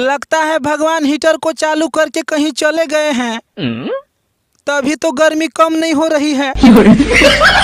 लगता है भगवान हीटर को चालू करके कहीं चले गए हैं हम्म? तभी तो गर्मी कम नहीं हो रही है